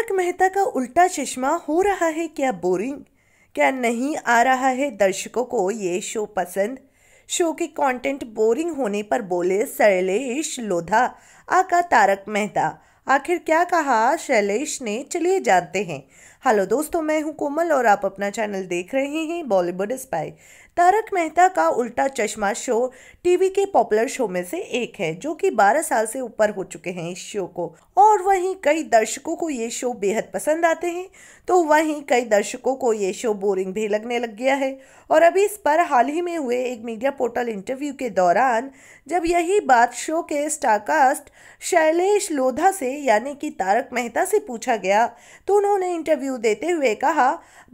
तारक मेहता का उल्टा चश्मा हो रहा है क्या बोरिंग क्या नहीं आ रहा है दर्शकों को ये शो पसंद शो के कंटेंट बोरिंग होने पर बोले शैलेश लोधा आका तारक मेहता आखिर क्या कहा शैलेश ने चलिए जानते हैं हेलो दोस्तों मैं हूं कोमल और आप अपना चैनल देख रहे हैं Bollywood spy Tarak Mehta ka Ulta Chashma show TV के पॉपुलर शो में से एक है जो कि 12 साल से ऊपर हो चुके हैं इस शो को और वहीं कई दर्शकों को ये शो बेहद पसंद आते हैं तो वहीं कई दर्शकों को ये शो बोरिंग भी लगने लग गया है और अभी इस पर हाल ही में हुए एक मीडिया पोर्टल इंटरव्यू के दौरान जब यही बात शो के स्टारकास्ट शैलेश लोधा से यानी कि तारक मेहता से पूछा गया तो उन्होंने इंटरव्यू इंटरव्यू देते हुए कहा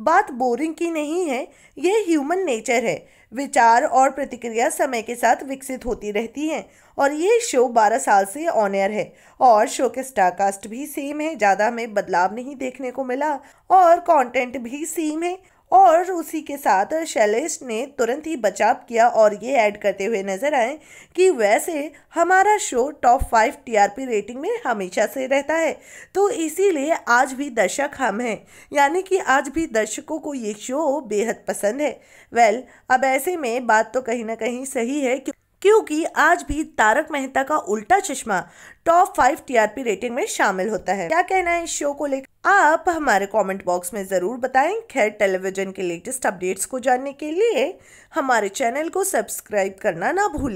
बात बोरिंग की नहीं है यह ह्यूमन नेचर है विचार और प्रतिक्रिया समय के साथ विकसित होती रहती हैं और ये शो 12 साल से ऑन एयर है और शो के स्टारकास्ट भी सेम है ज़्यादा में बदलाव नहीं देखने को मिला और कंटेंट भी सेम है और उसी के साथ शैलेश ने तुरंत ही बचाव किया और ये ऐड करते हुए नजर आए कि वैसे हमारा show top five TRP rating में हमेशा से रहता है तो इसीलिए आज भी दर्शक हम हैं यानी कि आज भी दर्शकों को ये शो बेहद पसंद है वेल well, अब ऐसे में बात तो कहीं ना कहीं सही है कि क्योंकि आज भी तारक मेहता का उल्टा चश्मा टॉप फाइव टीआरपी रेटिंग में शामिल होता है क्या कहना है इस शो को लेकर आप हमारे कमेंट बॉक्स में ज़रूर बताएं खैर टेलीविजन के लेटेस्ट अपडेट्स को जानने के लिए हमारे चैनल को सब्सक्राइब करना ना भूलें